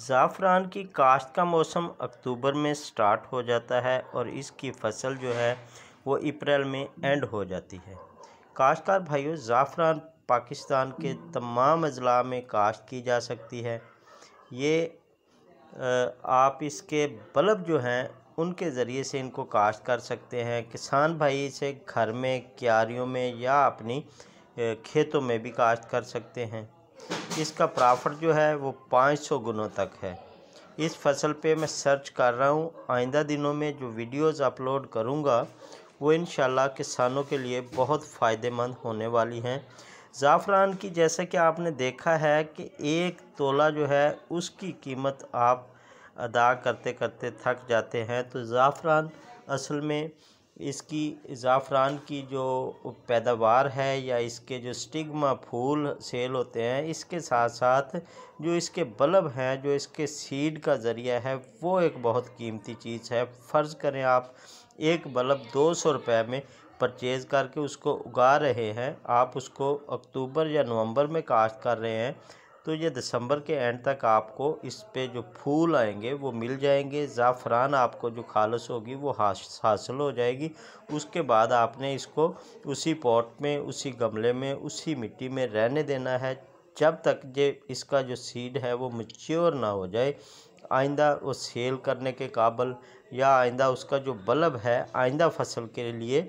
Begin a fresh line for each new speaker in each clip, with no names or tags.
ज़ाफ़रान की काश्त का मौसम अक्टूबर में स्टार्ट हो जाता है और इसकी फसल जो है वो अप्रैल में एंड हो जाती है काश्तकार भाइयों ज़ाफ़रान पाकिस्तान के तमाम अजला में काश्त की जा सकती है ये आप इसके बल्ब जो हैं उनके ज़रिए से इनको काश्त कर सकते हैं किसान भाई इसे घर में क्यारियों में या अपनी खेतों में भी काश्त कर सकते हैं इसका प्रॉफिट जो है वो पाँच सौ गुना तक है इस फसल पे मैं सर्च कर रहा हूँ आइंदा दिनों में जो वीडियोस अपलोड करूँगा वो इन किसानों के लिए बहुत फ़ायदेमंद होने वाली हैं ज़ाफ़रान की जैसे कि आपने देखा है कि एक तोला जो है उसकी कीमत आप अदा करते करते थक जाते हैं तो ज़ाफ़रान असल में इसकी ज़ाफ़रान की जो पैदावार है या इसके जो स्टिग्मा फूल सेल होते हैं इसके साथ साथ जो इसके बल्ब हैं जो इसके सीड का ज़रिया है वो एक बहुत कीमती चीज़ है फ़र्ज़ करें आप एक बल्ब दो सौ रुपये में परचेज़ करके उसको उगा रहे हैं आप उसको अक्टूबर या नवंबर में काश्त कर रहे हैं तो ये दिसंबर के एंड तक आपको इस पे जो फूल आएंगे वो मिल जाएंगे ज़ाफ़रान आपको जो खालस होगी वो हासिल हो जाएगी उसके बाद आपने इसको उसी पॉट में उसी गमले में उसी मिट्टी में रहने देना है जब तक ये इसका जो सीड है वो मच्योर ना हो जाए आइंदा वो सेल करने के काबल या आइंदा उसका जो बल्ब है आइंदा फसल के लिए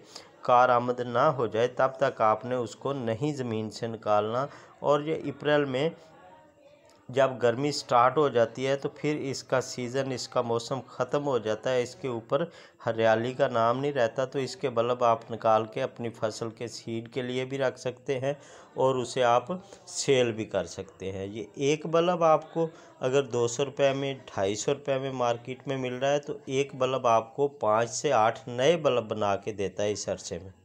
कार आमद ना हो जाए तब तक आपने उसको नहीं ज़मीन से निकालना और ये अप्रैल में जब गर्मी स्टार्ट हो जाती है तो फिर इसका सीज़न इसका मौसम ख़त्म हो जाता है इसके ऊपर हरियाली का नाम नहीं रहता तो इसके बल्ब आप निकाल के अपनी फसल के सीड के लिए भी रख सकते हैं और उसे आप सेल भी कर सकते हैं ये एक बल्ब आपको अगर दो सौ रुपये में ढाई सौ रुपये में मार्केट में मिल रहा है तो एक बल्ब आपको पाँच से आठ नए बल्ब बना के देता है इस अरसे में